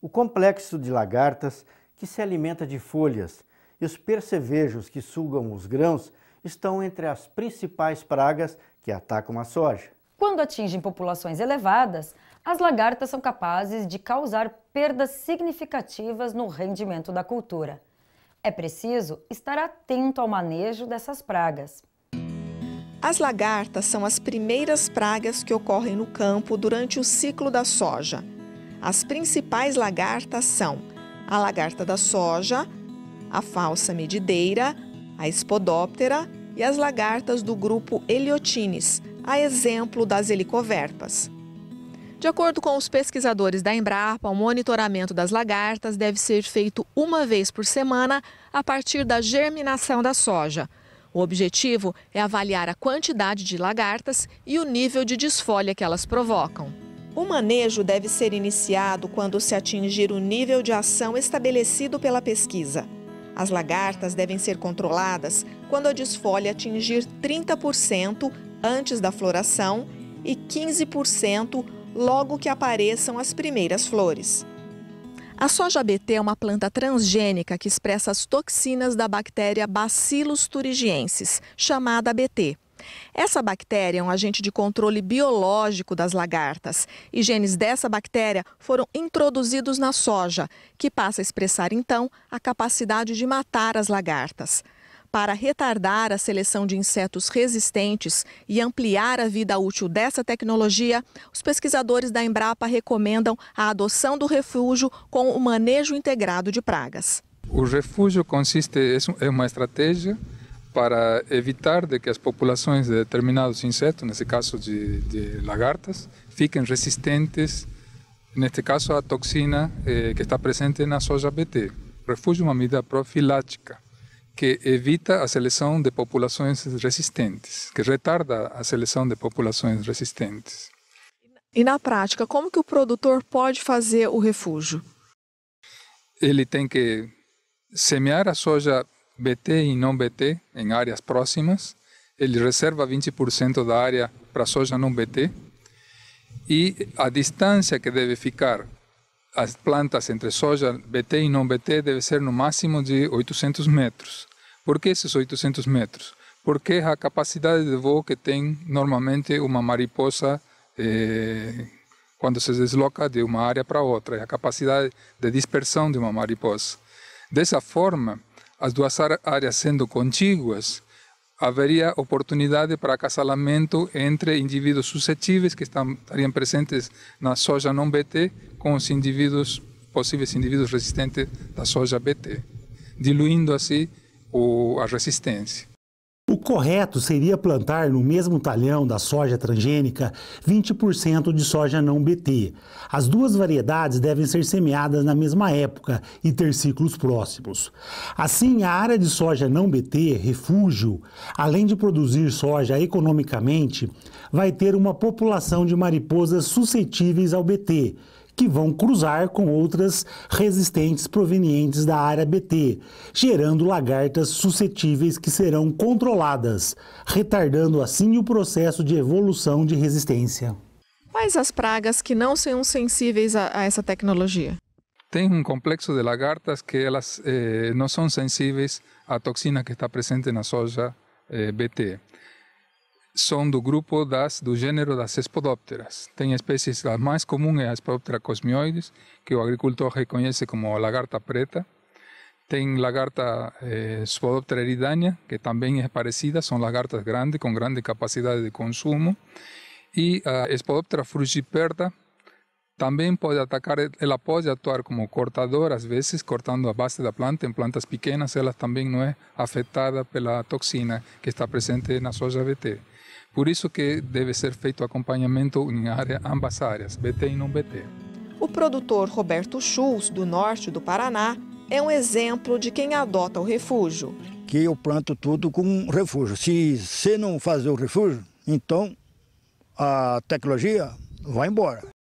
O complexo de lagartas, que se alimenta de folhas, e os percevejos que sugam os grãos estão entre as principais pragas que atacam a soja. Quando atingem populações elevadas, as lagartas são capazes de causar perdas significativas no rendimento da cultura. É preciso estar atento ao manejo dessas pragas. As lagartas são as primeiras pragas que ocorrem no campo durante o ciclo da soja. As principais lagartas são a lagarta da soja, a falsa medideira, a espodóptera e as lagartas do grupo Heliotines, a exemplo das helicoverpas. De acordo com os pesquisadores da Embrapa, o monitoramento das lagartas deve ser feito uma vez por semana a partir da germinação da soja. O objetivo é avaliar a quantidade de lagartas e o nível de desfolha que elas provocam. O manejo deve ser iniciado quando se atingir o nível de ação estabelecido pela pesquisa. As lagartas devem ser controladas quando a desfolha atingir 30% antes da floração e 15% logo que apareçam as primeiras flores. A soja BT é uma planta transgênica que expressa as toxinas da bactéria Bacillus thuringiensis, chamada BT. Essa bactéria é um agente de controle biológico das lagartas e genes dessa bactéria foram introduzidos na soja, que passa a expressar então a capacidade de matar as lagartas. Para retardar a seleção de insetos resistentes e ampliar a vida útil dessa tecnologia, os pesquisadores da Embrapa recomendam a adoção do refúgio com o manejo integrado de pragas. O refúgio consiste é uma estratégia para evitar de que as populações de determinados insetos, nesse caso de, de lagartas, fiquem resistentes, neste caso, à toxina eh, que está presente na soja BT. Refúgio é uma medida profilática que evita a seleção de populações resistentes, que retarda a seleção de populações resistentes. E na prática, como que o produtor pode fazer o refúgio? Ele tem que semear a soja BT e não BT em áreas próximas. Ele reserva 20% da área para soja não BT. E a distância que deve ficar as plantas entre soja BT e não BT deve ser no máximo de 800 metros. Por que esses 800 metros? Porque a capacidade de voo que tem normalmente uma mariposa quando eh, se desloca de uma área para outra, É a capacidade de dispersão de uma mariposa. Dessa forma, as duas áreas sendo contíguas, haveria oportunidade para acasalamento entre indivíduos suscetíveis que estariam presentes na soja não BT com os indivíduos possíveis indivíduos resistentes da soja BT, diluindo assim o, a resistência. O correto seria plantar no mesmo talhão da soja transgênica 20% de soja não BT. As duas variedades devem ser semeadas na mesma época e ter ciclos próximos. Assim, a área de soja não BT, refúgio, além de produzir soja economicamente, vai ter uma população de mariposas suscetíveis ao BT, que vão cruzar com outras resistentes provenientes da área BT, gerando lagartas suscetíveis que serão controladas, retardando assim o processo de evolução de resistência. Quais as pragas que não são sensíveis a, a essa tecnologia? Tem um complexo de lagartas que elas eh, não são sensíveis à toxina que está presente na soja eh, BT são do grupo das, do gênero das espodópteras. Tem espécies, a mais comum é a espodóptera cosmioides, que o agricultor reconhece como lagarta preta. Tem lagarta eh, espodóptera eridânea, que também é parecida, são lagartas grandes, com grande capacidade de consumo. E a espodóptera frugiperta, também pode atacar, ela pode atuar como cortadora, às vezes, cortando a base da planta. Em plantas pequenas, ela também não é afetada pela toxina que está presente na soja Bt. Por isso que deve ser feito acompanhamento em área, ambas áreas, BT e não BT. O produtor Roberto Schulz, do norte do Paraná, é um exemplo de quem adota o refúgio. Que eu planto tudo com refúgio. Se você não fazer o refúgio, então a tecnologia vai embora.